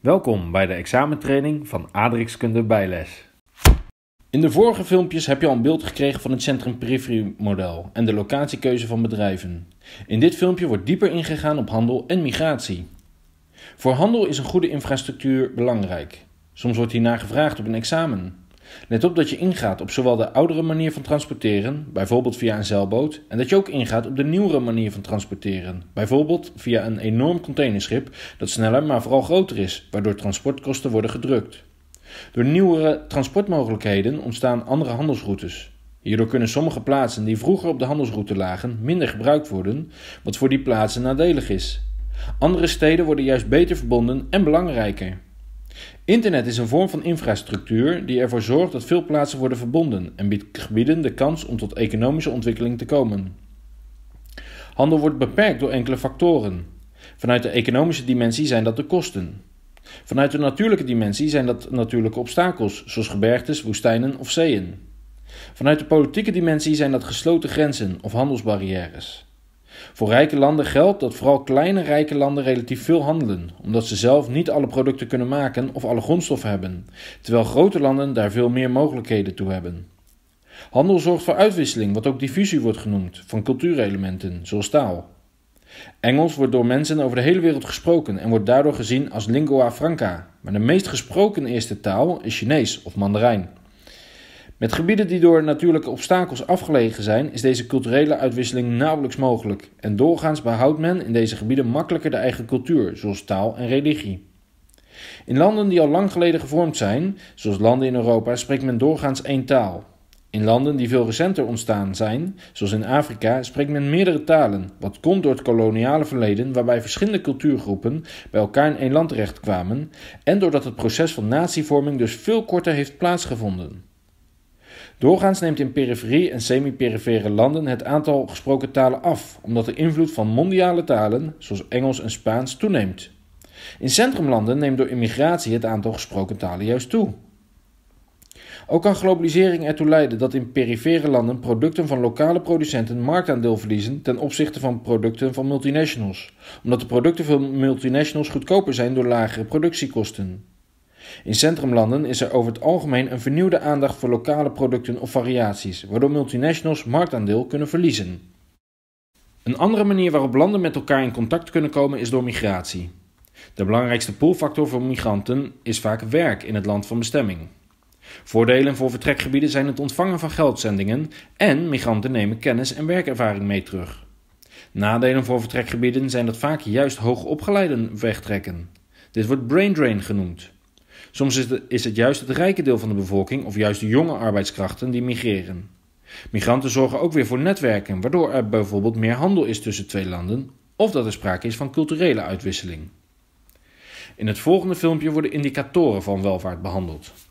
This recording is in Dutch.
Welkom bij de examentraining van Adrikskunde bijles. In de vorige filmpjes heb je al een beeld gekregen van het centrum periferie model en de locatiekeuze van bedrijven. In dit filmpje wordt dieper ingegaan op handel en migratie. Voor handel is een goede infrastructuur belangrijk. Soms wordt hiernaar gevraagd op een examen. Let op dat je ingaat op zowel de oudere manier van transporteren, bijvoorbeeld via een zeilboot, en dat je ook ingaat op de nieuwere manier van transporteren, bijvoorbeeld via een enorm containerschip dat sneller maar vooral groter is, waardoor transportkosten worden gedrukt. Door nieuwere transportmogelijkheden ontstaan andere handelsroutes. Hierdoor kunnen sommige plaatsen die vroeger op de handelsroute lagen minder gebruikt worden, wat voor die plaatsen nadelig is. Andere steden worden juist beter verbonden en belangrijker. Internet is een vorm van infrastructuur die ervoor zorgt dat veel plaatsen worden verbonden en biedt gebieden de kans om tot economische ontwikkeling te komen. Handel wordt beperkt door enkele factoren. Vanuit de economische dimensie zijn dat de kosten. Vanuit de natuurlijke dimensie zijn dat natuurlijke obstakels, zoals gebergtes, woestijnen of zeeën. Vanuit de politieke dimensie zijn dat gesloten grenzen of handelsbarrières. Voor rijke landen geldt dat vooral kleine rijke landen relatief veel handelen, omdat ze zelf niet alle producten kunnen maken of alle grondstoffen hebben, terwijl grote landen daar veel meer mogelijkheden toe hebben. Handel zorgt voor uitwisseling, wat ook diffusie wordt genoemd, van cultuurelementen, zoals taal. Engels wordt door mensen over de hele wereld gesproken en wordt daardoor gezien als lingua franca, maar de meest gesproken eerste taal is Chinees of Mandarijn. Met gebieden die door natuurlijke obstakels afgelegen zijn, is deze culturele uitwisseling nauwelijks mogelijk. En doorgaans behoudt men in deze gebieden makkelijker de eigen cultuur, zoals taal en religie. In landen die al lang geleden gevormd zijn, zoals landen in Europa, spreekt men doorgaans één taal. In landen die veel recenter ontstaan zijn, zoals in Afrika, spreekt men meerdere talen, wat komt door het koloniale verleden waarbij verschillende cultuurgroepen bij elkaar in één land terechtkwamen en doordat het proces van natievorming dus veel korter heeft plaatsgevonden. Doorgaans neemt in periferie en semi-perifere landen het aantal gesproken talen af, omdat de invloed van mondiale talen, zoals Engels en Spaans, toeneemt. In centrumlanden neemt door immigratie het aantal gesproken talen juist toe. Ook kan globalisering ertoe leiden dat in perifere landen producten van lokale producenten marktaandeel verliezen ten opzichte van producten van multinationals, omdat de producten van multinationals goedkoper zijn door lagere productiekosten. In centrumlanden is er over het algemeen een vernieuwde aandacht voor lokale producten of variaties, waardoor multinationals marktaandeel kunnen verliezen. Een andere manier waarop landen met elkaar in contact kunnen komen is door migratie. De belangrijkste poolfactor voor migranten is vaak werk in het land van bestemming. Voordelen voor vertrekgebieden zijn het ontvangen van geldzendingen en migranten nemen kennis en werkervaring mee terug. Nadelen voor vertrekgebieden zijn dat vaak juist hoogopgeleiden wegtrekken. Dit wordt brain drain genoemd. Soms is het, is het juist het rijke deel van de bevolking of juist de jonge arbeidskrachten die migreren. Migranten zorgen ook weer voor netwerken, waardoor er bijvoorbeeld meer handel is tussen twee landen of dat er sprake is van culturele uitwisseling. In het volgende filmpje worden indicatoren van welvaart behandeld.